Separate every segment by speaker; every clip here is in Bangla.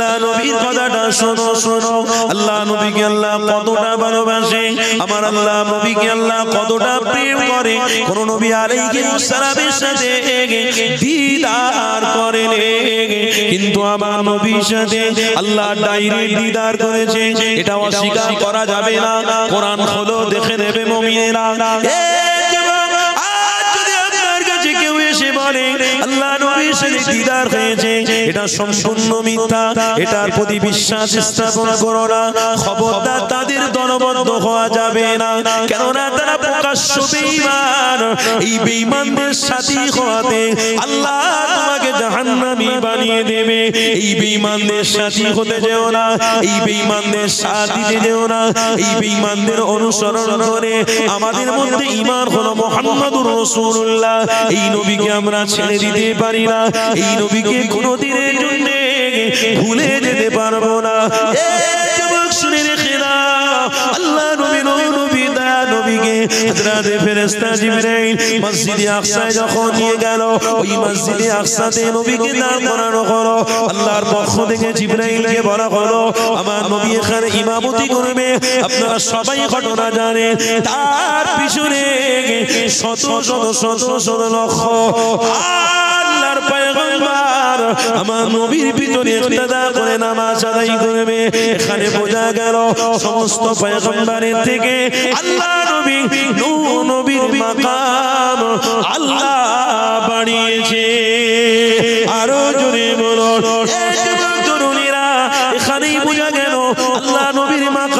Speaker 1: আল্লাহ নবীর কথাটা শোনো শোনো আল্লাহ নবীকে আল্লাহ কতটা ভালোবাসে আমার আল্লাহ নবীকে আল্লাহ কতটা প্রেম করে কোন নবী আলাইহিস সালামের সাথে দিদার করেন কিন্তু আমার নবীর সাথে আল্লাহ দিদার করেছে এটা অস্বীকার করা যাবে না কোরআন হলো দেখে দেবে মুমিনেরা আল্লাহ নবীর সাথে এটা প্রতি বিশ্বাস স্থাপন তাদের দলবদ্ধ হওয়া যাবে না কেননা তারা এই বেঈমানদের হওয়াতে আল্লাহ তোমাকে বানিয়ে দেবে এই বেঈমানদের হতে যেও না এই বেঈমানদের যেও না এই বেঈমানদের অনুসরণ করে আমাদের মধ্যে ঈমান হলো মুহাম্মাদুর রাসূলুল্লাহ এই নবীকে আমরা ছেড়ে দিতে পারি না এই নবীকে জন্য ভুলে যেতে পারবো না হযরত ফেরেশতা জিবরাইল মসজিদে আকসায় যখন নিয়ে গেল ওই মসজিদে আকসাতে নবীকে দাঁড় করানো আল্লাহর পক্ষ থেকে জিবরাইলকে বলা হলো আমার নবী এখানে ইমামতি করবে আপনারা সবাই ঘটনা জানেন তার পিছনে শত শত শত শত লক্ষ পয়গম্বর আমার নবীর পিছনে ইক্তেদা করে নামাজ আদায় করবে এখানে বোঝা গেল সমস্ত পয়গম্বরের থেকে আল্লাহ নবী নূহ নবীর মাকাম আল্লাহ বানিয়েছে আরো জোরে বলো তরুণীরা এখানেই বোঝা গেল আল্লাহ নবীর মাকাম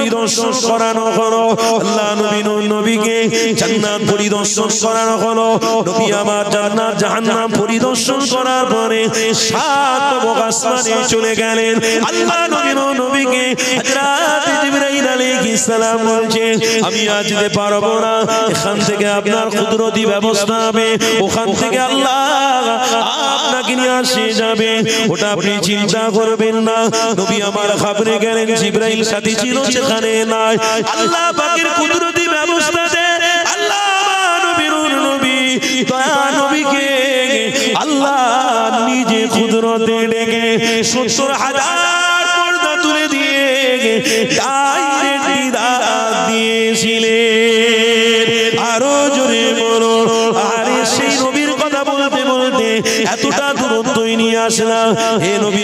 Speaker 1: পরিদর্শন করানো হলো আল্লাহ নবী নবীকে জান্নাত পরিদর্শন করানো হলো নবী আমার জান্নাত জাহান্নাম পরিদর্শন করার পরে সাত আসমানে চলে গেলেন আল্লাহ নবী নবীকে হযরত জিবরাইল আলাইহিস সালাম বলছেন আমি আজ যেতে পারবো না এখান থেকে আপনার কুদরতি ব্যবস্থা হবে ওখান থেকে আল্লাহ আপনাকে নিয়ে আসে যাবে ওটা আপনি চিন্তা করবেন না নবী আমার খাবরে গেলেন জিবরাইল সাথে ছিল যেখানে নাই আল্লাহ পাকের কুদরতি ব্যবস্থা দে আল্লাহ নবীর নবী দয়া নবীকে আল্লাহ নিজে কুদরতে ডেকে সত্তর হাজার পর্দা তুলে দিয়ে এতটা নিয়ে আসলাম হে নবী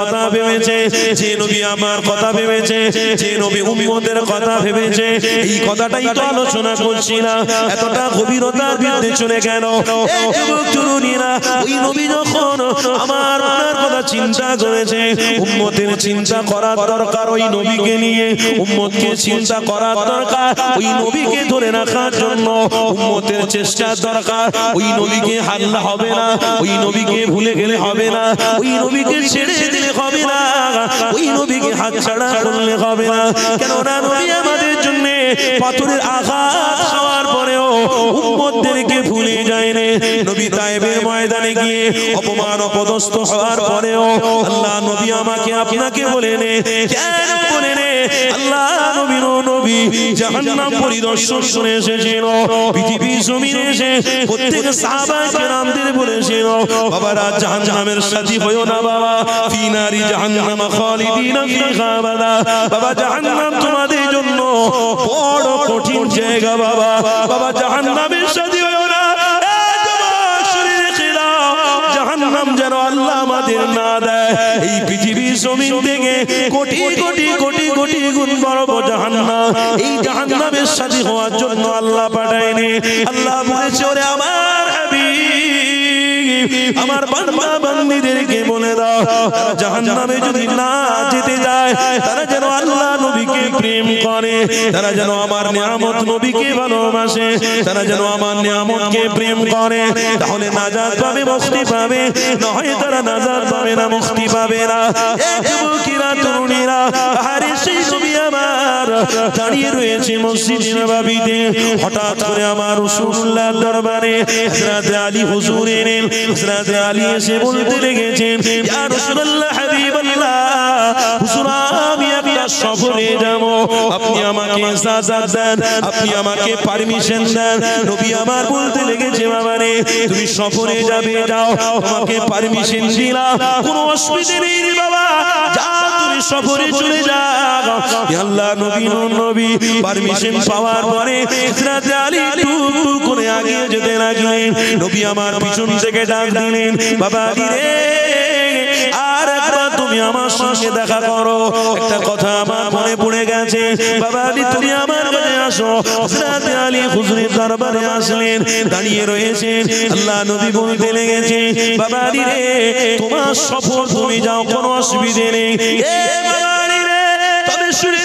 Speaker 1: কথা ভেবেছে যে নবী আমার কথা ভেবেছে যে নবী উম্মতের কথা ভেবেছে এই কথাটাই তো আলোচনা করছিলাম এতটা গভীরতার বিরুদ্ধে চলে গেল চেষ্টা দরকার ওই নবীকে হাল্লা হবে না ওই নবীকে ভুলে গেলে হবে হবে না ওই নবীকে ছেড়ে দিলে হবে না ওই নবীকে হাত ছাড়া করলে হবে না কেননা নবী আমাদের জন্য পাথরের আঘাত খাওয়ার পরেও উম্মতদেরকে ভুলে যায় রে নবী তাইবের ময়দানে গিয়ে অপমান অপদস্থ হওয়ার পরেও আল্লাহ নবী আমাকে আপনাকে বলে নে কেন বলে নে আল্লাহ নবীর নবী জাহান্নাম পরিদর্শন করে এসেছিল পৃথিবী জমিনে এসে প্রত্যেক সাহাবা কেরামদের বলেছিল বাবারা জাহান্নাম জাহান্নামের সাথী হইও না বাবা ফিনারি জাহান্নামা খালিদিনা ফিহা বাবা বাবা জাহান্নাম তোমাদের জন্য বড় কঠিন জায়গা বাবা বাবা জাহান্নামের সাথী হইও না জাহান্নাম যেন আল্লাহ আমাদের না দেয় এই পৃথিবীর জমিন থেকে কোটি কোটি কোটি কোটি গুণ বড় জাহান্নাম এই জাহান্নামের সাথী হওয়ার জন্য আল্লাহ পাঠায়নি আল্লাহ বলেছে ওরে আমার আমার বান্দা বান্দিদেরকে বলে দাও জাহান্নামে যদি না যেতে যায় তারা প্রেম করে তারা যেন আমার নিয়ামত নবীকে ভালোবাসে তারা যেন আমার নিয়ামতকে প্রেম করে তাহলে নাজাত পাবে মুক্তি পাবে নয় তারা নাজাত পাবে না মুক্তি পাবে না যুবকিরা তরুণীরা আরে সেই তুমি আমার দাঁড়িয়ে রয়েছে মসজিদ নবাবিতে হঠাৎ করে আমার রসুল্লাহ দরবারে হযরত আলী হুজুর এলেন হযরত আলী এসে বলতে লেগেছেন ইয়া রাসূলুল্লাহ হাবিবাল্লাহ হুজুর আমি সফরে যাব আপনি আমাকে ইজাজত দেন আপনি আমাকে পারমিশন দেন নবী আমার বলতে লেগেছে বাবারে তুমি সফরে যাবে যাও আমাকে পারমিশন দিলা কোনো অসুবিধা নেই রে বাবা যা তুমি সফরে চলে যাও আল্লাহ নবী নবী পারমিশন পাওয়ার পরে হযরত আলী করে যেতে লাগলেন নবী আমার পিছন থেকে ডাক দিলেন বাবা রে তুমি আমার সঙ্গে দেখা করো একটা কথা আমার মনে পড়ে গেছে বাবা আলী তুমি আমার মনে আসো হযরতে আলী হুজুরের দরবারে আসলেন দাঁড়িয়ে রয়েছেন আল্লাহ নবী বলতে লেগেছে বাবা আলী রে তোমার সফর তুমি যাও কোনো অসুবিধে নেই রে তবে শুনে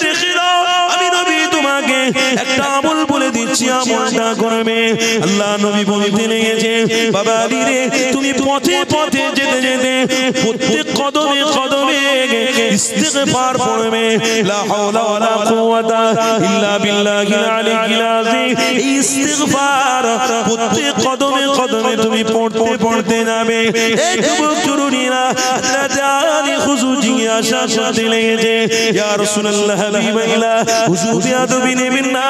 Speaker 1: একটা আমল বলে দিচ্ছি আমলটা করবে আল্লাহ নবী বলতে লেগেছে বাবা আলী রে তুমি পথে পথে যেতে যেতে প্রত্যেক কদমে কদমে ইস্তেগফার করবে লা হাওলা ওয়া লা কুওয়াতা ইল্লা বিল্লাহিল আলিয়্যিল আযীম ইস্তেগফার প্রত্যেক কদমে কদমে তুমি পড়তে পড়তে যাবে এক যুবক আল্লাহ জানি খুজুজি আশা সাথে করতে লেগেছে ইয়া রাসূলুল্লাহ হাবিবাল্লাহ হুজুর বিয়াদবি নবী দেখবেন না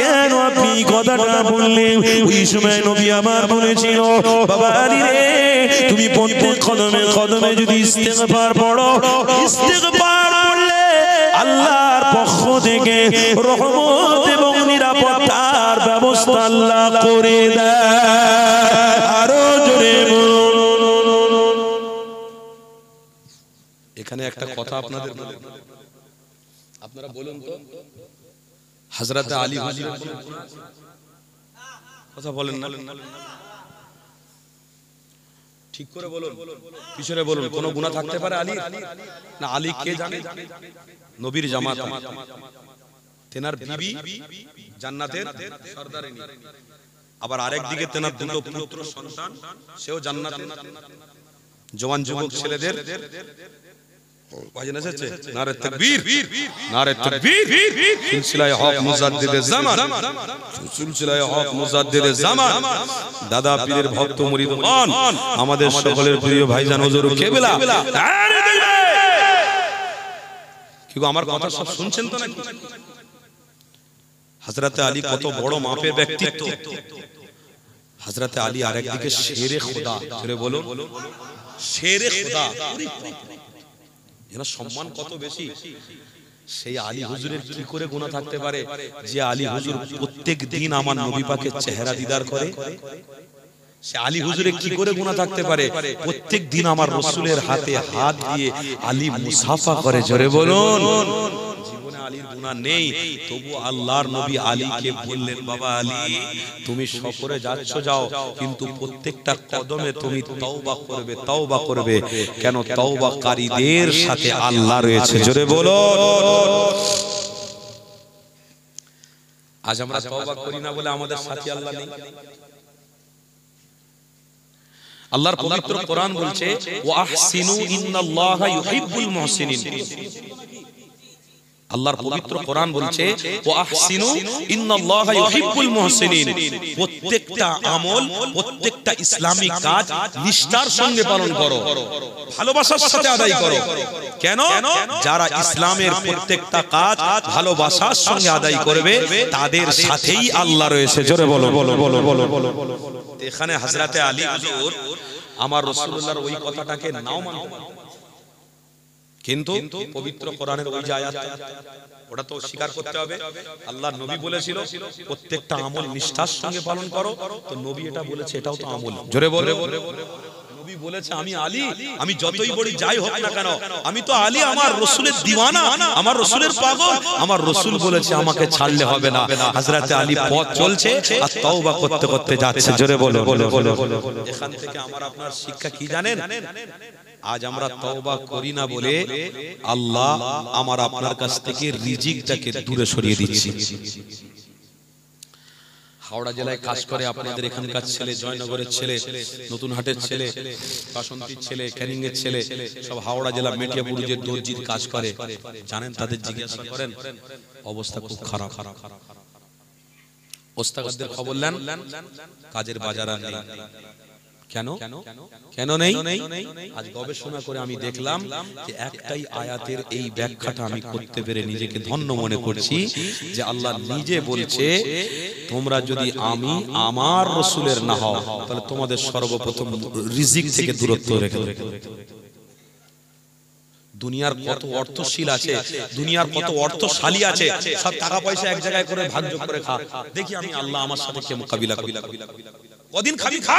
Speaker 1: কেন আপনি কথাটা বললেন ওই সময় নবী আমার বলেছিল বাবা রে তুমি প্রত্যেক কদমে কদমে যদি ইস্তেগফার পড়ো ইস্তেগফার পড়লে আল্লাহর পক্ষ থেকে রহমত এবং নিরাপত্তার ব্যবস্থা আল্লাহ করে দেয় আরো জোরে
Speaker 2: এখানে একটা কথা আপনাদের আপনারা বলুন তো হজরত আলী কথা বলেন ঠিক করে বলুন পিছনে বলুন কোন গুণা থাকতে পারে আলী না আলী কে জানে নবীর জামাত তেনার বিবি জান্নাতের সর্দারিনী আবার আরেক দিকে তেনার দুটো পুত্র সন্তান সেও জওয়ান যুবক ছেলেদের দাদা পীরের ভক্ত আমাদের সকলের প্রিয় ভাইজান হুজুর আমার কথা সব শুনছেন তো নাকি আলী কত বড় মাপের ব্যক্তিত্ব
Speaker 1: হাজরাতে আলী আরেকদিকে সেরে খোদা বলো সেরে খোদা
Speaker 2: সম্মান কত বেশি সেই আলী হুজুরের কি করে গুণা থাকতে পারে যে আলী হুজুর প্রত্যেক দিন আমার নবী পাকে চেহারা দিদার করে সে আলী হুজুরে কি করে গুণা থাকতে পারে প্রত্যেক দিন আমার রসুলের হাতে হাত দিয়ে আলী মুসাফা করে জোরে বলুন আলীর গুণা নেই তবু আল্লাহর নবী আলীকে বললেন বাবা আলী তুমি সফরে যাচ্ছ যাও কিন্তু প্রত্যেকটা কদমে তুমি তওবা করবে তওবা করবে কেন তওবাকারীদের সাথে আল্লাহ রয়েছে জোরে বলো আজ আমরা তওবা করি না বলে আমাদের সাথে আল্লাহ নেই আল্লাহর পবিত্র কোরআন বলছে ওয়া আহসিনু ইন্নাল্লাহা ইউহিব্বুল মুহসিনিন আল্লাহর পবিত্র কোরআন বলছে ও আহসিনু ইন্নাল্লাহা ইউহিব্বুল মুহসিনিন প্রত্যেকটা আমল প্রত্যেকটা ইসলামিক কাজ নিষ্ঠার সঙ্গে পালন করো ভালোবাসার সাথে আদায় করো কেন যারা ইসলামের প্রত্যেকটা কাজ ভালোবাসার সঙ্গে আদায় করবে তাদের সাথেই আল্লাহ রয়েছে জোরে বলো বলো বলো বলো বলো এখানে হযরতে আলী হুজুর আমার রাসূলুল্লাহর ওই কথাটাকে নাও মানতে কিন্তু পবিত্র কোরআনের ওই আয়াত ওটা তো স্বীকার করতে হবে আল্লাহ নবী বলেছিল প্রত্যেকটা আমল নিষ্ঠার সঙ্গে পালন করো তো নবী এটা বলেছে এটাও তো আমল জোরে বলে নবী বলেছে আমি আলী আমি যতই বড় যাই হোক না কেন আমি তো আলী আমার রসুলের দিওয়ানা আমার রসুলের পাগল আমার রসুল বলেছে আমাকে ছাড়লে হবে না হাজরাতে আলী পথ চলছে আর বা করতে করতে যাচ্ছে জোরে বলো বলো বলো এখান থেকে আমার আপনার শিক্ষা কি জানেন আজ আমরা তওবা করি না বলে আল্লাহ আমার আপনার কাছ থেকে রিজিকটাকে দূরে সরিয়ে দিচ্ছি হাওড়া জেলায় কাজ করে আপনাদের এখানকার ছেলে জয়নগরের ছেলে নতুন হাটের ছেলে বাসন্তীর ছেলে ক্যানিং এর ছেলে সব হাওড়া জেলা মেটিয়াপুর যে দর্জির কাজ করে জানেন তাদের জিজ্ঞাসা করেন অবস্থা খুব খারাপ খারাপ খারাপ ওস্তাগদের খবর নেন
Speaker 1: কাজের বাজার আর নেই
Speaker 2: কেন কেন নেই আজ গবেষণা করে আমি দেখলাম যে একটাই আয়াতের এই ব্যাখ্যাটা আমি করতে পেরে নিজেকে ধন্য মনে করছি যে আল্লাহ নিজে বলছে তোমরা যদি আমি আমার রসুলের না হও তাহলে তোমাদের সর্বপ্রথম রিজিক থেকে দূরত্ব রেখে দুনিয়ার কত অর্থশীল আছে দুনিয়ার কত অর্থশালী আছে সব টাকা পয়সা এক জায়গায় করে ভাগ্য করে খা দেখি আমি আল্লাহ আমার সাথে কদিন খাবি খা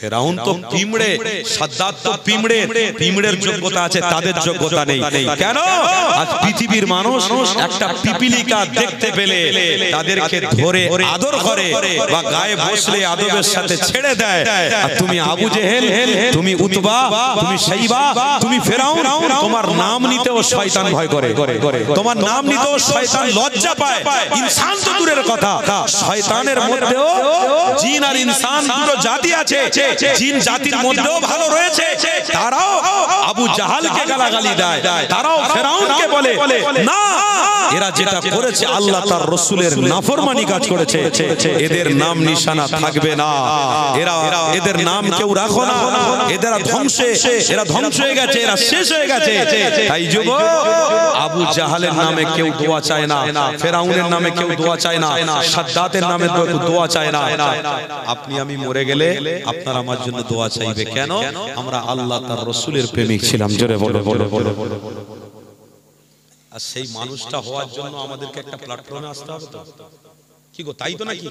Speaker 2: ফেরাউন তো পিমড়ে সাদ্দাত তো পিমড়ে পিমড়ের যোগ্যতা আছে তাদের যোগ্যতা নেই কেন আজ পৃথিবীর মানুষ একটা পিপিলিকা দেখতে পেলে তাদেরকে ধরে আদর করে বা গায়ে বসলে আদবের সাথে ছেড়ে দেয় আর তুমি আবু জেহেল তুমি উতবা তুমি সাইবা তুমি ফেরাউন তোমার নাম নিতেও শয়তান ভয় করে তোমার নাম নিতেও শয়তান লজ্জা পায় ইনসান তো দূরের কথা শয়তানের মধ্যেও জিন আর ইনসান দুটো জাতি আছে জিন জাতির মধ্যেও ভালো রয়েছে তারাও
Speaker 1: আবু জাহালকে গালাগালি দেয় তারাও ফেরাউনকে বলে না
Speaker 2: এরা যেটা করেছে আল্লাহ তার রসুলের নাফরমানি কাজ করেছে এদের নাম নিশানা থাকবে না এরা এদের নাম কেউ রাখো না এদের ধ্বংসে এরা ধ্বংস হয়ে গেছে এরা শেষ হয়ে গেছে তাই যুব আবু জাহালের নামে কেউ দোয়া চায় না ফেরাউনের নামে কেউ দোয়া চায় না সাদ্দাতের নামে দোয়া চায় না আপনি আমি মরে গেলে আপনার আমার জন্য দোয়া চাইবে কেন আমরা আল্লাহ তার রসুলের প্রেমিক ছিলাম জোরে বলো বলো বলো বলো আর সেই মানুষটা হওয়ার জন্য আমাদেরকে একটা প্ল্যাটফর্মে আসতে হবে তো কি গো তাই তো নাকি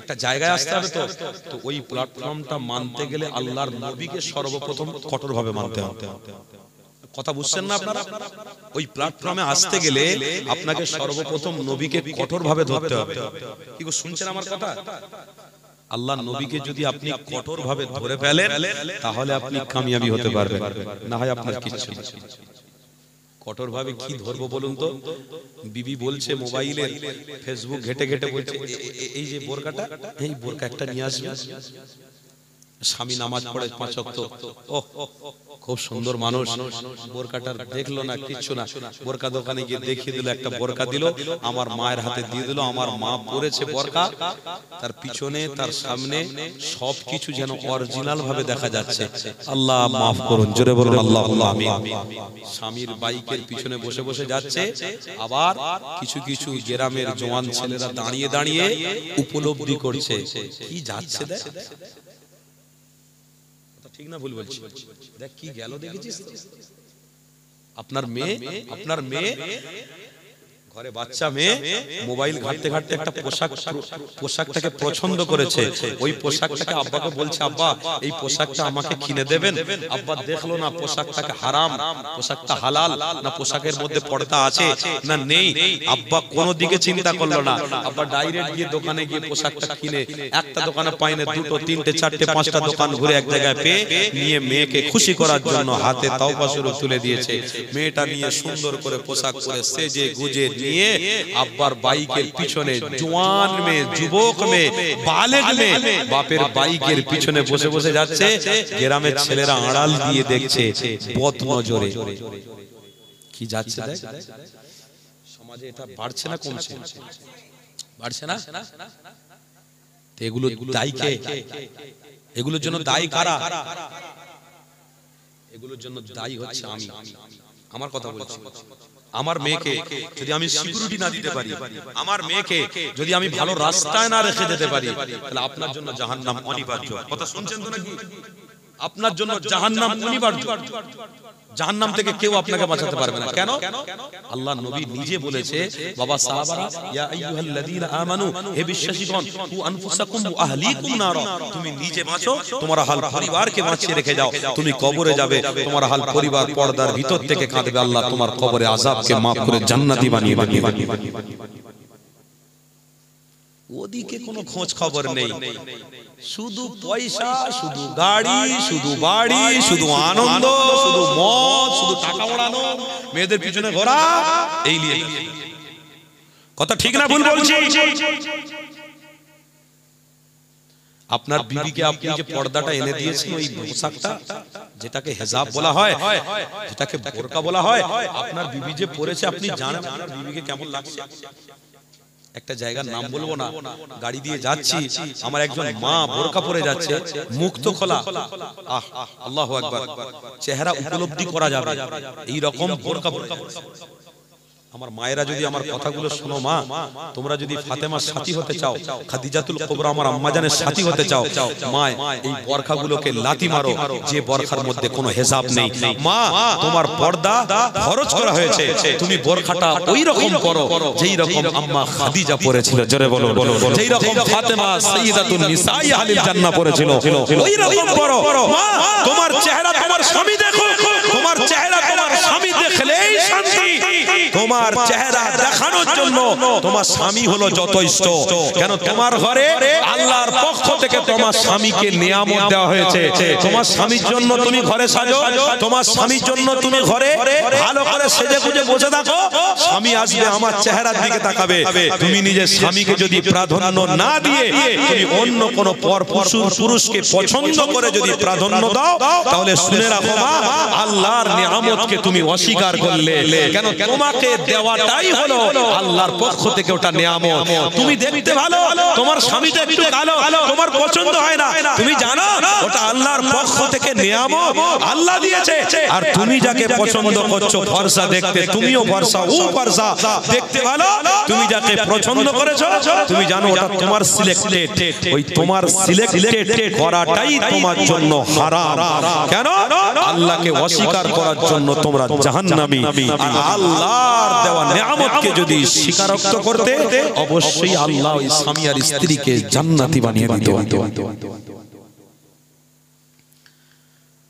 Speaker 2: একটা জায়গায় আসতে হবে তো তো ওই প্ল্যাটফর্মটা মানতে গেলে আল্লাহর নবীকে সর্বপ্রথম কঠোরভাবে মানতে হবে কথা বুঝছেন না আপনারা ওই প্ল্যাটফর্মে আসতে গেলে আপনাকে সর্বপ্রথম নবীকে কঠোরভাবে ধরতে হবে কি গো শুনছেন আমার কথা আল্লাহ নবীকে যদি আপনি কঠোর ভাবে ধরে ফেলেন তাহলে আপনি কামিয়াবি হতে পারবেন না হয় আপনার কিছু কঠোর ভাবে কি ধরবো বলুন তো বিবি বলছে মোবাইলে ফেসবুক ঘেটে ঘেটে বলছে এই যে বোরকাটা এই বোরকা একটা নিয়ে আসবে
Speaker 1: স্বামী নামাজ পড়ে পাঁচ অক্ত খুব সুন্দর মানুষ বোরকাটা দেখলো না কিচ্ছু না বোরকা দোকানে গিয়ে দেখিয়ে দিল একটা বোরকা দিল
Speaker 2: আমার মায়ের হাতে দিয়ে দিল আমার মা পরেছে বোরকা তার পিছনে তার সামনে সব কিছু যেন অরিজিনাল ভাবে দেখা যাচ্ছে আল্লাহ মাফ করুন জোরে বলুন আল্লাহ আল্লাহ স্বামীর বাইকের পিছনে বসে বসে যাচ্ছে আবার কিছু কিছু গ্রামের জওয়ান ছেলেরা দাঁড়িয়ে দাঁড়িয়ে উপলব্ধি করছে কি যাচ্ছে দেখ ঠিক না ভুল বলছি দেখ কি গেল দেখেছিস আপনার মেয়ে আপনার মেয়ে ঘরে বাচ্চা মেয়ে মোবাইল ঘাটতে ঘাটতে একটা পোশাক পোশাকটাকে পছন্দ করেছে ওই পোশাকটাকে আব্বাকে বলছে আব্বা এই পোশাকটা আমাকে কিনে দেবেন আব্বা দেখলো না পোশাকটাকে হারাম পোশাকটা হালাল না পোশাকের মধ্যে পর্দা আছে না নেই আব্বা কোনো দিকে চিন্তা করলো না আব্বা ডাইরেক্ট গিয়ে দোকানে গিয়ে পোশাকটা কিনে একটা দোকানে পাইনে দুটো তিনটে চারটে পাঁচটা দোকান ঘুরে এক জায়গায় পেয়ে নিয়ে মেয়েকে খুশি করার জন্য হাতে তাও পাশুরো তুলে দিয়েছে মেয়েটা নিয়ে সুন্দর করে পোশাক পরে সেজে গুজে নিয়ে আব্বার বাইকের পিছনে জোয়ান মেয়ে যুবক মেয়ে বালেক মেয়ে বাপের বাইকের পিছনে বসে বসে যাচ্ছে গ্রামের ছেলেরা আড়াল দিয়ে দেখছে পথ নজরে কি যাচ্ছে সমাজে এটা বাড়ছে না কমছে বাড়ছে না এগুলো দায়ী এগুলোর জন্য দায়ী কারা এগুলোর জন্য দায়ী হচ্ছে আমি আমার কথা বলছি আমার মেয়েকে যদি আমি সিকিউরিটি না দিতে পারি আমার মেয়েকে যদি আমি ভালো রাস্তায় না রেখে দিতে পারি তাহলে আপনার জন্য নাম অনিবার্য কথা শুনছেন তো নাকি আপনার জন্য জাহান নাম অনিবার্য নাম থেকে কেউ আপনাকে বাঁচাতে পারবে না কেন আল্লাহ নবী নিজে বলেছে বাবা সাহাবারা ইয়া আইয়ুহাল্লাযীনা আমানু হে বিশ্বাসীগণ কু আনফুসাকুম ওয়া আহলিকুম নার তুমি নিজে বাঁচো তোমার হাল পরিবারকে বাঁচিয়ে রেখে যাও তুমি কবরে যাবে তোমার হাল পরিবার পর্দার ভিতর থেকে কাঁদবে আল্লাহ তোমার কবরে আযাবকে maaf করে জান্নাতি বানিয়ে দিবেন ওদিকে কোনো খোঁজ খবর নেই শুধু পয়সা শুধু গাড়ি শুধু বাড়ি শুধু আনন্দ শুধু মদ শুধু টাকা ওড়ানো মেয়েদের পিছনে ঘোরা এই নিয়ে কথা ঠিক না ভুল বলছি আপনার বিবিকে আপনি যে পর্দাটা এনে দিয়েছেন ওই পোশাকটা যেটাকে হেজাব বলা হয় যেটাকে বোরকা বলা হয় আপনার বিবি যে পরেছে আপনি জানেন আপনার বিবিকে কেমন লাগছে একটা জায়গার নাম বলবো না গাড়ি দিয়ে যাচ্ছি আমার একজন মা বোরকা পরে যাচ্ছে মুক্ত খোলা আহ আল্লাহ একবার চেহারা উপলব্ধি করা যাবে এই রকম বোরকা পরে আমার মায়েরা যদি আমার কথাগুলো শোনো মা তোমরা যদি ফাতেমার সাথী হতে চাও খাদিজাতুল কোবরা আমার আম্মাজানের সাথী হতে চাও মা এই বরখাগুলোকে লাতি মারো যে বরখার মধ্যে কোনো হিসাব নেই মা তোমার পর্দা খরচ করা হয়েছে তুমি বোরখাটা ওই রকম করো যেই রকম আম্মা খাদিজা পরেছিল জোরে বলো বলো যেই রকম ফাতেমা সাইয়্যিদাতুন নিসাই আহলিল জান্নাহ পরেছিল ওই রকম
Speaker 1: করো মা তোমার চেহারা তোমার স্বামী দেখো তোমার চেহারা তোমার স্বামী দেখলেই শান্তি তোমার তোমার চেহারা দেখানোর জন্য
Speaker 2: তোমার স্বামী হলো যথেষ্ট কেন তোমার ঘরে আল্লাহর পক্ষ থেকে তোমার স্বামীকে নিয়ামত দেওয়া হয়েছে তোমার স্বামীর জন্য তুমি ঘরে সাজো তোমার স্বামীর জন্য তুমি ঘরে
Speaker 1: ভালো করে সেজে গুজে বসে থাকো স্বামী আসবে আমার চেহারার দিকে তাকাবে তুমি নিজের স্বামীকে যদি প্রাধান্য না দিয়ে তুমি অন্য কোন পর
Speaker 2: পশুর পুরুষকে পছন্দ করে যদি প্রাধান্য দাও তাহলে শুনে রাখো আল্লাহর নিয়ামতকে তুমি অস্বীকার করলে কেন তোমাকে দেওয়াটাই হলো আল্লাহর পক্ষ থেকে ওটা নিয়ামত তুমি দেখতে ভালো তোমার একটু তোমার পছন্দ হয়
Speaker 1: না তুমি জানো ওটা আল্লাহর পক্ষ থেকে নিয়ামত আল্লাহ দিয়েছে আর তুমি যাকে পছন্দ করছো ভরসা দেখতে তুমিও ভরসা ও ভরসা দেখতে ভালো তুমি যাকে পছন্দ করেছো তুমি জানো ওটা তোমার সিলেক্টেড ওই তোমার সিলেক্টেড করাটাই তোমার জন্য হারাম কেন
Speaker 2: আল্লাহকে অস্বীকার করার জন্য তোমরা জাহান্নামী আল্লাহ দেওয়া যদি করতে অবশ্যই আল্লাহ স্ত্রীকে জান্নাতি বানিয়ে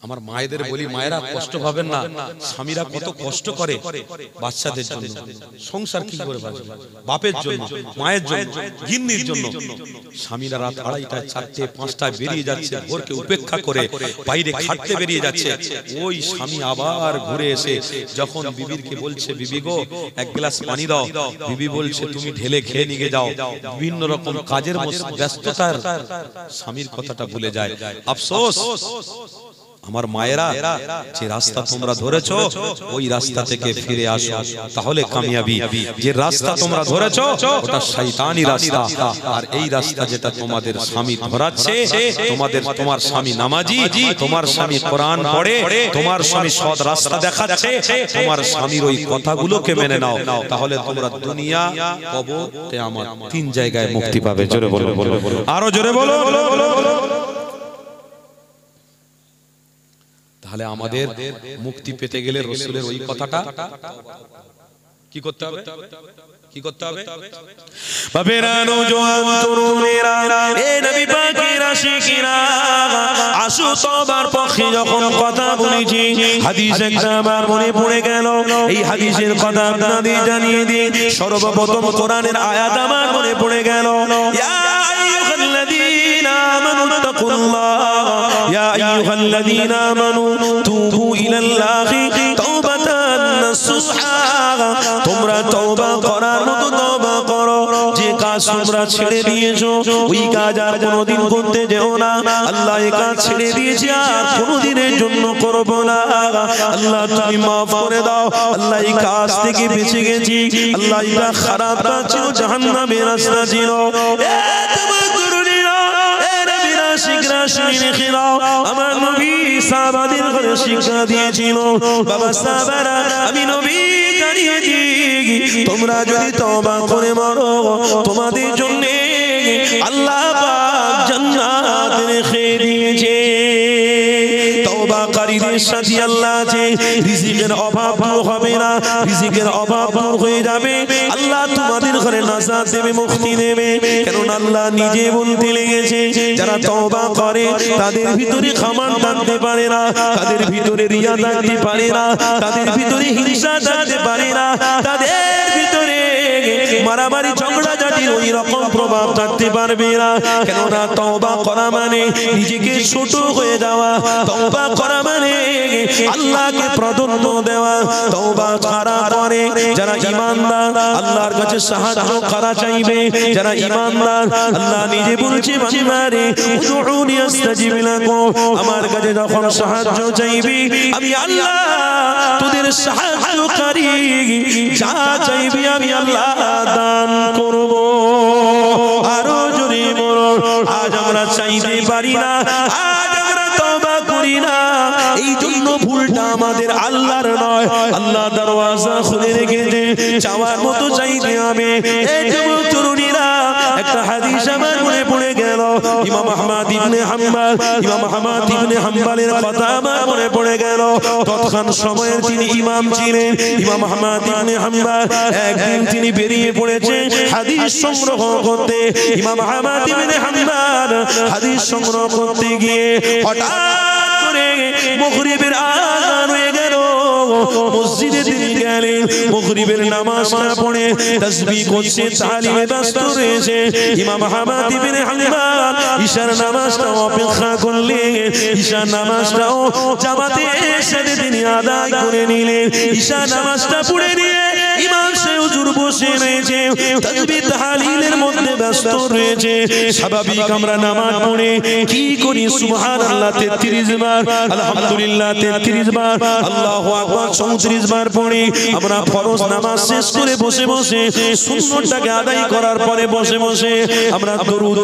Speaker 2: আমার মায়েদের বলি মায়েরা কষ্ট পাবেন না স্বামীরা কত কষ্ট করে বাচ্চাদের জন্য
Speaker 1: সংসার কি করে
Speaker 2: বাপের জন্য মায়ের জন্য গিন্নির জন্য স্বামীরা রাত আড়াইটা চারটে পাঁচটায় বেরিয়ে যাচ্ছে ভোরকে উপেক্ষা করে বাইরে খাটতে বেরিয়ে যাচ্ছে ওই স্বামী আবার ঘুরে এসে যখন বিবিরকে বলছে বিবি গো এক গ্লাস পানি দাও বিবি বলছে তুমি ঢেলে খেয়ে নিয়ে যাও বিভিন্ন রকম কাজের ব্যস্ততার স্বামীর কথাটা ভুলে যায় আফসোস আমার মায়েরা যে রাস্তা তোমরা ধরেছ ওই রাস্তা থেকে ফিরে আসো তাহলে কামিয়াবি যে রাস্তা তোমরা ধরেছ ওটা শৈতানি রাস্তা আর এই রাস্তা যেটা তোমাদের স্বামী ধরাচ্ছে তোমাদের তোমার স্বামী নামাজি তোমার স্বামী কোরআন পড়ে তোমার স্বামী সৎ রাস্তা দেখাচ্ছে তোমার স্বামীর ওই কথাগুলোকে মেনে নাও তাহলে তোমরা দুনিয়া কবর কিয়ামত তিন জায়গায় মুক্তি পাবে জোরে বলো আরো জোরে বলো তাহলে আমাদের মুক্তি পেতে গেলে রসুলের ওই কথাটা কি করতে হবে কি করতে হবে
Speaker 1: বাবেরা তরুণেরা এ নবী পাকের আশিকিরা আসু পক্ষে যখন কথা বলেছি হাদিস একবার মনে পড়ে গেল এই হাদিসের কথা আপনাদের জানিয়ে দিই সর্বপ্রথম কোরআনের আয়াত আমার মনে পড়ে গেল ইয়া আইয়ুহাল্লাযীনা আমানু তাকুল্লাহ أيها الذين آمنوا توبوا إلى الله توبة نصوحا তোমরা তওবা করার মতো তওবা করো যে কাজ তোমরা ছেড়ে দিয়েছো ওই কাজ আর কোনোদিন করতে যেও না আল্লাহ এই কাজ ছেড়ে দিয়েছি আর কোনোদিনের জন্য করব না আল্লাহ তুমি মাফ করে দাও আল্লাহ এই কাজ থেকে বেঁচে গেছি আল্লাহ খারাপ কাজ ছিল জাহান্নামের রাস্তা ছিল শুনে খিলাও আমার নবী সাহাবাদের ঘরে শিক্ষা দিয়েছিল বাবা সাহাবারা আমি নবী জানিয়ে দিই তোমরা যদি তবা করে মরো তোমাদের জন্য আল্লাহ পাক জান্নাত রেখে দিয়েছে অভাব হবে না রিজিকের অভাব হয়ে যাবে আল্লাহ আমাদের ঘরে নাজাত দেবে মুক্তি দেবে কারণ আল্লাহ নিজে বলতে লেগেছে যারা তওবা করে তাদের ভিতরে খামান থাকতে পারে না তাদের ভিতরে রিয়া থাকতে পারে না তাদের ভিতরে হিংসা থাকতে পারে না তাদের ভিতরে মারামারি ঝগড়া জাটির ওই রকম প্রভাব থাকতে পারবে না কেননা তওবা করা মানে নিজেকে ছোট হয়ে যাওয়া তওবা করা মানে আল্লাহকে প্রদত্ত দেওয়া তওবা ছাড়া পরে যারা ইমানদার আল্লাহর কাছে সাহায্য করা চাইবে যারা ইমানদার আল্লাহ নিজে বলছে বান্দারে উদুউনি আস্তাজিব লাকুম আমার কাছে যখন সাহায্য চাইবে আমি আল্লাহ তোদের সাহায্যকারী যা চাইবে আমি আল্লাহ দান করব আরো যদি বলুন আজ আমরা চাইতে পারি না আমাদের আল্লাহর নয় আল্লাহ দরওয়াজা খুলে রেখে দে চাওয়ার মতো চাইতে আমি হামাদ ইবনে হাম্মাল ইমাম হামাদ ইবনে হাম্মালের কথা আমার মনে পড়ে গেল তৎক্ষণ সময়ের তিনি ইমাম ছিলেন ইমাম হামাদ ইবনে হাম্মাল একদিন তিনি বেরিয়ে পড়েছে হাদিস সংগ্রহ করতে ইমাম হামাদ ইবনে হাম্মাল হাদিস সংগ্রহ করতে গিয়ে হঠাৎ করে মুখরিবের আগান হয়ে গেল মসজিদে তিনি গেলেন মগরিবের নামাজ না পড়ে তাসবিহ করছে তালিমে ব্যস্ত রয়েছে ইমাম হামাদ ইবনে হাম্মাল ঈশার নামাজটা অপেক্ষা করলেন ঈশার নামাজটাও জামাতের সাথে তিনি আদায় করে নিলেন ঈশা নামাজটা পড়ে নিয়ে ইমাম সে হুজুর বসে রয়েছে তাসবিহ তাহলিলের মধ্যে ব্যস্ত রয়েছে স্বাভাবিক আমরা নামাজ পড়ে কি করি সুবহানাল্লাহ 33 বার আলহামদুলিল্লাহ 33 বার আল্লাহু আকবার 34 বার পড়ি আমরা ফরজ নামাজ শেষ করে বসে বসে সুন্নতটাকে আদায় করার পরে বসে বসে আমরা দরুদ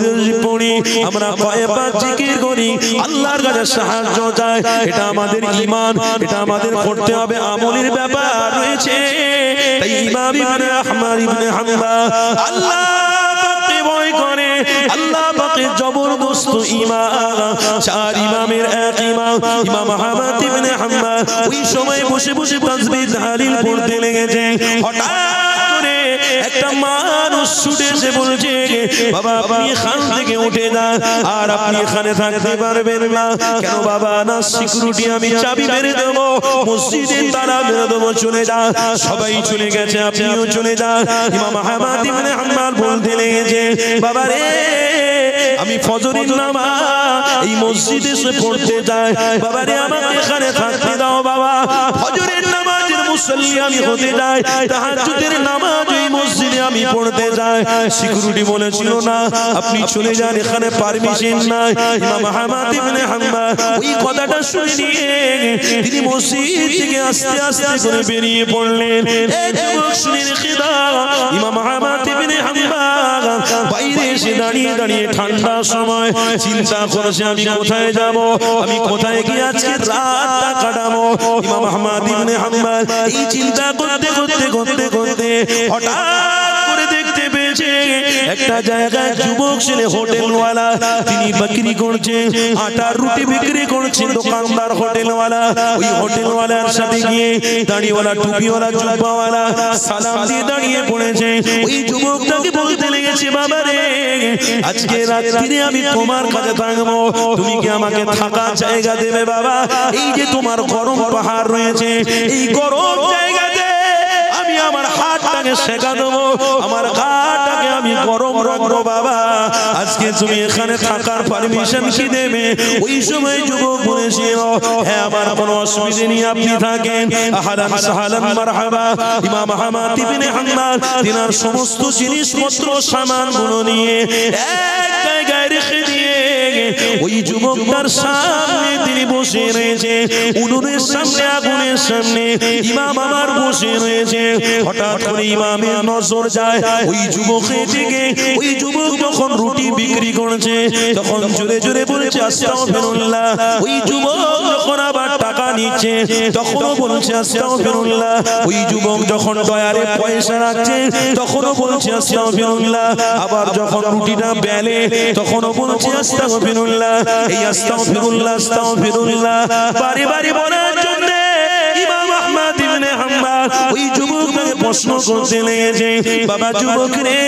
Speaker 1: পড়ি আমরা কয়েকবার জিকির করি আল্লাহর কাছে সাহায্য চাই এটা আমাদের ঈমান এটা আমাদের করতে হবে আমলের ব্যাপার রয়েছে তাই ইমাম আহমদ ইবনে হাম্বা আল্লাহ ভয় করে আল্লাহ পাকে জবরদস্ত ইমাম চার ইমামের এক ইমাম ইমাম আহমদ ইবনে হাম্বা ওই সময় বসে বসে তাসবিহ তাহলিল পড়তে লেগেছে হঠাৎ একটা মানুষ ছুটে এসে বলছে বাবা আপনি এখান থেকে উঠে না আর আপনি এখানে থাকতে পারবেন না কেন বাবা না সিকিউরিটি আমি চাবি মেরে দেব মসজিদে তারা মেরে দেবো চলে যা সবাই চলে গেছে আপনিও চলে যা ইমাম আহমাদ ইবনে মানে হাম্মাল বলতে লেগেছে বাবা রে আমি ফজরের নামাজ এই মসজিদে সে পড়তে যায় বাবা রে আমাকে এখানে থাকতে দাও বাবা ফজরের নামাজের মুসল্লি আমি হতে যাই তাহাজ্জুদের নামাজ এই মসজিদে আমি পড়ে যায় সিকিউরিটি বলেছিল না আপনি চলে যান এখানে পারমিশন নাই ইমাম আহমদ ইবনে হাম্মাল ওই কথাটা শুনে নিয়ে তিনি মসজিদ থেকে আস্তে আস্তে করে বেরিয়ে পড়লেন এই যুবক শুনে রেখে ইমাম আহমদ ইবনে হাম্মাল বাইরে এসে দাঁড়িয়ে দাঁড়িয়ে ঠান্ডা সময় চিন্তা করছে আমি কোথায় যাব আমি কোথায় গিয়ে আজকে রাতটা কাটাবো ইমাম আহমদ ইবনে হাম্মাল এই চিন্তা করতে করতে করতে করতে হঠাৎ একটা জায়গায় যুবক ছেলে হোটেলওয়ালা তিনি বিক্রি করছে আটার রুটি বিক্রি করছে দোকানদার হোটেলওয়ালা ওই হোটেলওয়ালার সাথে গিয়ে দাঁড়িওয়ালা টুপিওয়ালা সালাম দিয়ে দাঁড়িয়ে পড়েছে ওই যুবকটাকে বলতে লেগেছে বাবা রে আজকে রাত্রে আমি তোমার কাছে থাকবো তুমি কি আমাকে থাকা জায়গা দেবে বাবা এই যে তোমার গরম পাহাড় রয়েছে এই গরম জায়গাতে কাঠটাকে শেখা দেবো আমার গাটাকে আমি গরম রাখবো বাবা আজকে তুমি এখানে থাকার পারমিশন কি দেবে ওই সময় যুবক বলেছিল হ্যাঁ আমার কোনো অসুবিধে নিয়ে আপনি থাকেন আহাদান সাহালান মারহাবা ইমাম আহমাদ ইবনে হাম্মাল তিনার সমস্ত জিনিসপত্র সামানগুলো নিয়ে এক জায়গায় রেখে দিয়ে ওই যুবকটার সামনে তিনি বসে রয়েছে উনুনের সামনে আগুনের সামনে ইমাম আমার বসে রয়েছে হঠাৎ করে ইমামের নজর যায় ওই যুবকের দিকে ওই যুবক যখন রুটি বিক্রি করছে তখন জোরে জোরে বলছে আস্তাগফিরুল্লাহ ওই যুবক যখন আবার টাকা নিচ্ছে তখন বলছে আস্তাগফিরুল্লাহ ওই যুবক যখন দয়ারে পয়সা রাখছে তখন বলছে আস্তাগফিরুল্লাহ আবার যখন রুটিটা বেলে তখন বলছে আস্তাগফিরুল্লাহ এই আস্তাগফিরুল্লাহ আস্তাগফিরুল্লাহ বারে বারে বলার জন্য ইমাম আহমদ ইবনে হাম্বল ওই প্রশ্ন করছিলে যে বাবা যুবক রে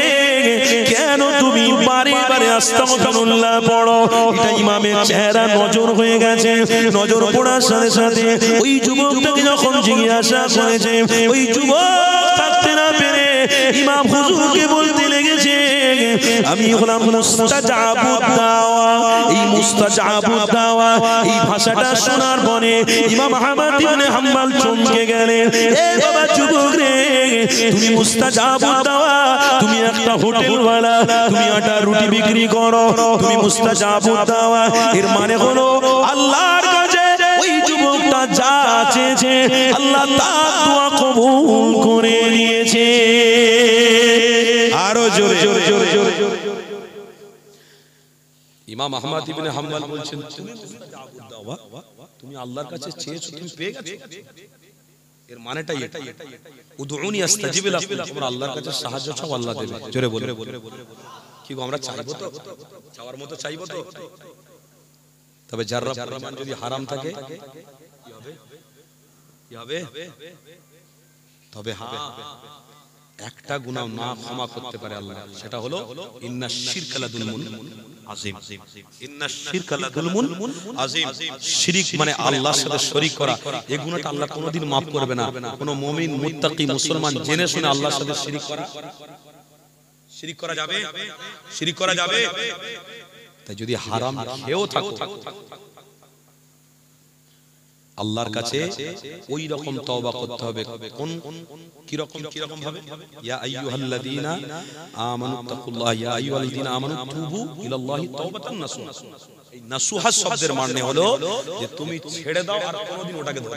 Speaker 1: কেন তুমি বারে বারে আস্তামতানুল্লাহ পড়ো এটা ইমামের চেহারা নজর হয়ে গেছে নজর পড়ার সাথে সাথে ওই যুবকটাকে যখন জিজ্ঞাসা করেছে ওই যুবক থাকতে না পেরে ইমাম হুজুরকে বলতে লেগেছে আমি হলাম মুস্তাজাবু দাওয়া এই মুস্তাজাবু দাওয়া এই ভাষাটা শোনার পরে ইমাম আহমদ ইবনে চমকে গেলেন এ বাবা যুবক রে তুমি মুস্তাজাবু দাওয়া তুমি একটা হোটেলওয়ালা তুমি আটা রুটি বিক্রি করো তুমি মুস্তাজাবু দাওয়া এর মানে হলো আল্লাহর কাছে ওই যুবকটা যা আল্লাহ তা দোয়া কবুল করে নিয়েছে
Speaker 2: ইমাম আহমদ সাহায্য চাও আল্লাহ বলে তবে যার রহমান যদি হারাম থাকে তবে হ্যাঁ। একটা গুনাহ না ক্ষমা করতে পারে আল্লাহ সেটা হলো ইন্না শিরকালা দুলমুন আজিম ইন্না শিরকালা দুলমুন আজিম
Speaker 1: শিরিক মানে আল্লাহর সাথে শরীক করা এই গুণাটা আল্লাহ কোনোদিন maaf করবে না কোন
Speaker 2: মুমিন মুত্তাকি মুসলমান জেনে শুনে আল্লাহর সাথে শিরিক করা শিরিক করা যাবে শিরিক করা যাবে তাই যদি হারাম খেয়েও থাকো আল্লাহর কাছে ওই রকম তওবা করতে হবে কোন কি রকম কি রকম ভাবে ইয়া আইয়ুহাল্লাযীনা আমানু তাকুল্লাহ ইয়া আইয়ুহাল্লাযীনা আমানু তুবু ইলাল্লাহি তাওবাতান নাসুহা এই নাসুহা শব্দের মানে, মানে হলো যে তুমি ছেড়ে দাও আর কোনোদিন ওটাকে ধরে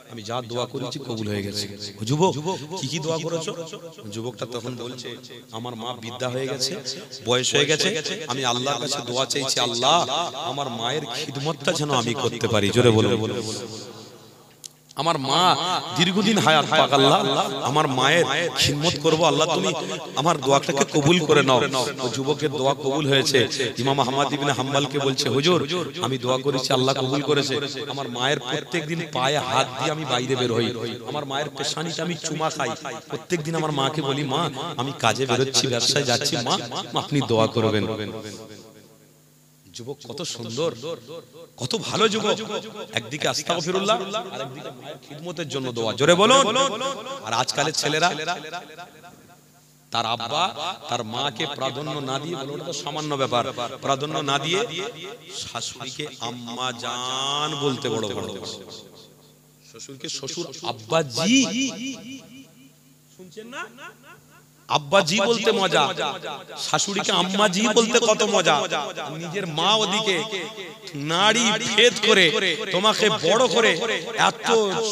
Speaker 2: আমি যা দোয়া করেছি কবুল হয়ে গেছে যুবক কি কি দোয়া করেছো যুবকটা তখন বলছে আমার মা বিদ্যা হয়ে গেছে বয়স হয়ে গেছে আমি আল্লাহর কাছে দোয়া চাইছি আল্লাহ আমার মায়ের খিদমতটা যেন আমি করতে পারি জোরে বলে বলে বলে আমার মা দীর্ঘদিন হায়াত পাক আল্লাহ আমার মায়ের খিদমত করব আল্লাহ তুমি আমার দোয়াটাকে কবুল করে নাও ও যুবকের দোয়া কবুল হয়েছে ইমাম আহমদ ইবনে হাম্বালকে বলছে হুজুর আমি দোয়া করেছি আল্লাহ কবুল করেছে আমার মায়ের প্রত্যেকদিন পায়ে হাত দিয়ে আমি বাইরে বের হই আমার মায়ের পেশানিটা আমি চুমা খাই প্রত্যেকদিন আমার মাকে বলি মা আমি কাজে বেরোচ্ছি ব্যবসায় যাচ্ছি মা আপনি দোয়া করবেন যুবক কত সুন্দর কত ভালো যুবক একদিকে আস্তাগফিরুল্লাহ আর একদিকে খিদমতের জন্য দোয়া জোরে বলো আর আজকালের ছেলেরা তার আব্বা তার মাকে প্রাধান্য না দিয়ে বলো তো সামান্য ব্যাপার প্রাধান্য না দিয়ে শাশুড়িকে আম্মা জান বলতে বড় বড় শ্বশুরকে শ্বশুর আব্বা জি শুনছেন না আব্বাজি বলতে মজা শাশুড়িকে আম্মাজি বলতে কত মজা নিজের মা ওদিকে
Speaker 1: নারী ভেদ করে তোমাকে বড় করে এত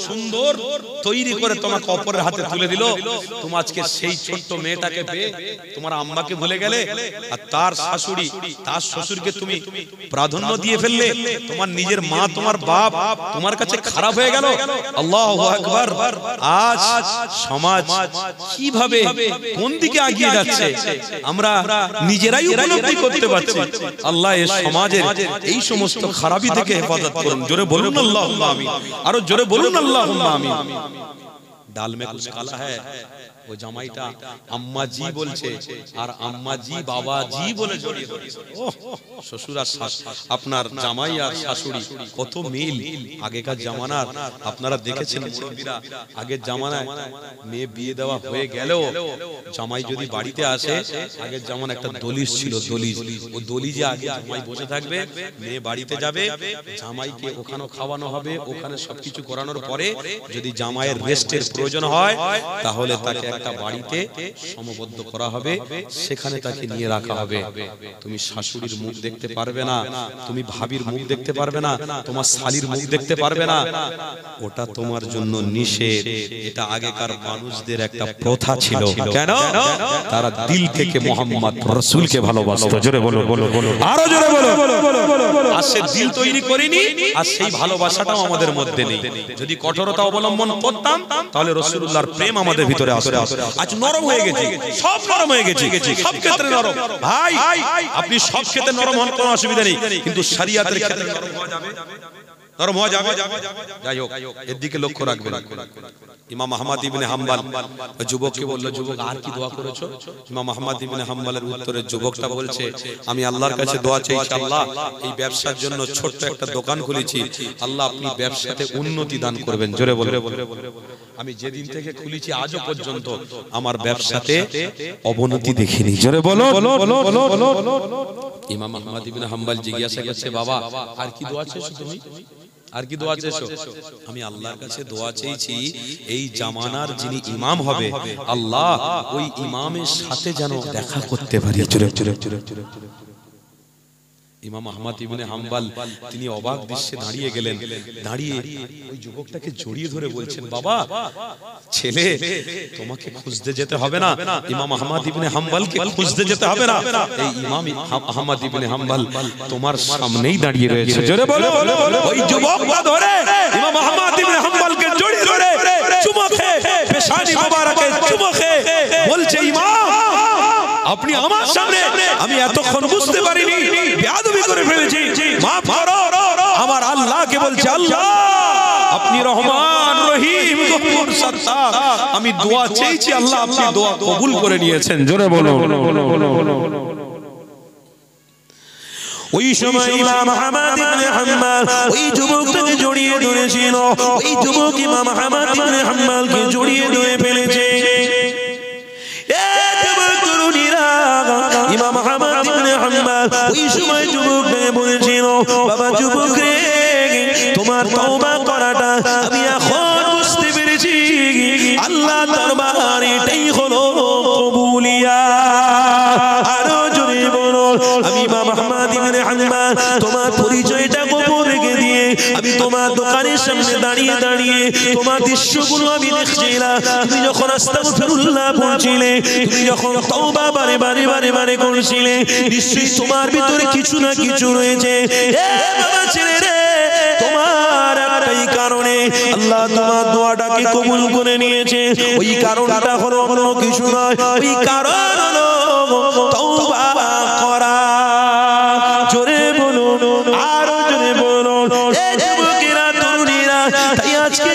Speaker 2: সুন্দর তৈরি করে তোমাকে অপরের হাতে তুলে দিল তুমি আজকে সেই ছোট্ট মেয়েটাকে পেয়ে তোমার আম্মাকে ভুলে গেলে আর তার শাশুড়ি তার শ্বশুরকে তুমি প্রাধান্য দিয়ে ফেললে তোমার নিজের মা তোমার বাপ তোমার কাছে খারাপ হয়ে গেল আল্লাহ আকবার আজ সমাজ কিভাবে কোন কোন দিকে আগিয়ে যাচ্ছে আমরা নিজেরাই উপলব্ধি করতে পারছি আল্লাহ এই সমাজের এই সমস্ত খারাপি থেকে হেফাজত করুন জোরে বলুন আল্লাহ আমি আরো জোরে বলুন আল্লাহ আমি
Speaker 1: ডাল মে কুছ কালা হ্যায় ও জামাইটা আম্মাজি বলছে আর আম্মাজি বাবাজি বলে জড়িয়ে ও শ্বশুর আর আপনার জামাই আর শাশুড়ি
Speaker 2: কত মিল আগেকার জামানার আপনারা দেখেছেন মুরব্বীরা আগের জামানায় মেয়ে বিয়ে দেওয়া হয়ে গেলেও জামাই যদি বাড়িতে আসে আগের জামান একটা দলিশ ছিল দলিশ ও দলিজে আগে জামাই বসে থাকবে মেয়ে বাড়িতে যাবে জামাইকে ওখানে খাওয়ানো হবে ওখানে সবকিছু করানোর পরে যদি জামাইয়ের রেস্টের প্রয়োজন হয় তাহলে তাকে একটা বাড়িতে সমবদ্ধ করা হবে সেখানে তাকে নিয়ে রাখা হবে তুমি শাশুড়ির মুখ দেখতে পারবে না তুমি ভাবির মুখ দেখতে পারবে না তোমার শালির মুখ দেখতে পারবে না ওটা তোমার জন্য নিষেধ এটা আগেকার মানুষদের একটা প্রথা ছিল কেন তারা দিল থেকে মোহাম্মদ রসুলকে ভালোবাসত জোরে বলো বলো বলো আরো জোরে বলো আর সে দিল তৈরি করিনি আর সেই ভালোবাসাটাও আমাদের মধ্যে নেই যদি কঠোরতা অবলম্বন করতাম তাহলে রসুলুল্লাহর প্রেম আমাদের ভিতরে আসবে আসে আজ নরম হয়ে গেছে সব নরম হয়ে গেছে সব ক্ষেত্রে নরম ভাই আপনি সব ক্ষেত্রে নরম হন কোনো অসুবিধা নেই কিন্তু সারিয়াতের ক্ষেত্রে নরম হওয়া যাবে যাবে যাই হোক এর দিকে লক্ষ্য রাখবেন ইমাম আহমদ ইবনে হাম্বাল যুবককে বলল যুবক আর কি দোয়া করেছো ইমাম আহমদ ইবনে হাম্বালের উত্তরে যুবকটা বলছে আমি আল্লাহর কাছে দোয়া চাই আল্লাহ এই ব্যবসার জন্য ছোট্ট একটা দোকান খুলেছি আল্লাহ আপনি ব্যবসাতে উন্নতি দান করবেন জোরে বলে আমি যেদিন থেকে খুলেছি আজও পর্যন্ত আমার ব্যবসাতে অবনতি দেখিনি জোরে বলো ইমাম আহমদ ইবনে হাম্বাল জিজ্ঞাসা করছে বাবা আর কি দোয়া চাইছো তুমি আর কি দোয়া চাইছো আমি আল্লাহর কাছে দোয়া চেয়েছি এই জামানার যিনি ইমাম হবে আল্লাহ ওই ইমামের সাথে যেন দেখা করতে পারি চুরে চুরে চুরে চুরে চুরে ইমাম আহমদ ইবনে হাম্বাল তিনি অবাক দৃশ্যে দাঁড়িয়ে গেলেন দাঁড়িয়ে ওই যুবকটাকে জড়িয়ে ধরে বলছেন বাবা ছেলে তোমাকে খুঁজতে যেতে হবে না ইমাম আহমদ ইবনে হাম্বালকে খুঁজতে যেতে হবে না এই ইমাম আহমদ ইবনে হাম্বাল তোমার সামনেই
Speaker 1: দাঁড়িয়ে রয়েছে জোরে বলো ওই যুবকটা ধরে ইমাম আহমদ ইবনে হাম্বালকে জড়িয়ে ধরে চুমা খেয়ে পেশানি মুবারাকে চুমা খেয়ে বলছে ইমাম আপনি আমার সামনে আমি এতক্ষণ বুঝতে পারিনি বেয়াদবি করে ফেলেছি মাফ করো আমার আল্লাহকে বলছে আল্লাহ আপনি রহমান রহিম গফুর সাত্তার আমি দোয়া চেয়েছি আল্লাহ আপনি দোয়া কবুল করে নিয়েছেন জোরে বলো ওই সময় ইমাম হামাদ ইবনে হাম্মাল ওই যুবককে জড়িয়ে ধরেছিল ওই যুবক ইমাম হামাদ ইবনে হাম্মালকে জড়িয়ে ধরে ফেলেছে ইমাম আহমদ ইবনে হাম্বল ওই সময় যুবককে বলেছিল বাবা যুবক রে তোমার তওবা করাটা আমি এখন বুঝতে পেরেছি আল্লাহ দরবার এটাই হলো কবুলিয়া আরো জোরে বলো আমি ইমাম আহমদ ইবনে হাম্বল তোমার পরিচয় তোমার দোকানের সামনে দাঁড়িয়ে দাঁড়িয়ে তোমার দৃশ্যগুলো আমি দেখছিলাম তুমি যখন আস্তাগফিরুল্লাহ পৌঁছিলে তুমি যখন তওবা বারে বারে বারে বারে করছিলে নিশ্চয়ই তোমার ভিতরে কিছু না কিছু রয়েছে এ বাবা ছেলে রে তোমার কারণে আল্লাহ তোমার দোয়াটাকে কবুল করে নিয়েছে ওই কারণটা হলো কিছু নয় ওই কারণ হলো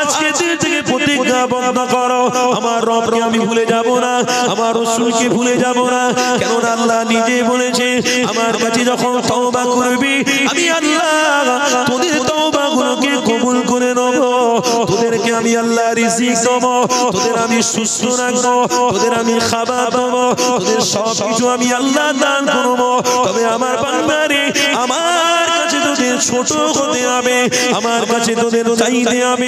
Speaker 1: আজকে দিন থেকে প্রতিজ্ঞা বন্ধ করো আমার রবকে আমি ভুলে যাব না আমার রসুলকে ভুলে যাব না কেন আল্লাহ নিজে বলেছে আমার কাছে যখন তওবা করবি আমি আল্লাহ তোদের তওবাগুলোকে কবুল করে নেব তোদেরকে আমি আল্লাহ রিজিক দেব তোদের আমি সুস্থ তোদের আমি খাবার দেব তোদের সব কিছু আমি আল্লাহ দান করব তবে আমার বান্দারে আমার কাছে তোদের ছোট হতে হবে আমার কাছে তোদের চাইতে হবে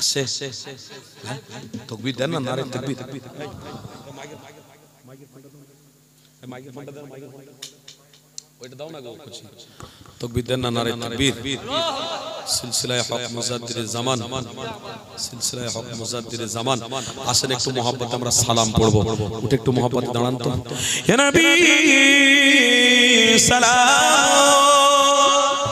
Speaker 1: আসসালাম তোকবিদান নারে তকবীর মাগীরা মাগীরা
Speaker 2: ফন্দাদার মাগীরা ফন্দাদার মাগীরা ওটা দাও না গো খুশি তোকবিদান নারে তকবীর আল্লাহু আকবার سلسلہ হফ মুযaddirের zaman سلسلہ হফ মুযaddirের zaman আসেন একটু मोहब्बत আমরা সালাম পড়ব ওটা একটু मोहब्बत দানান্ত হে নবী সালাম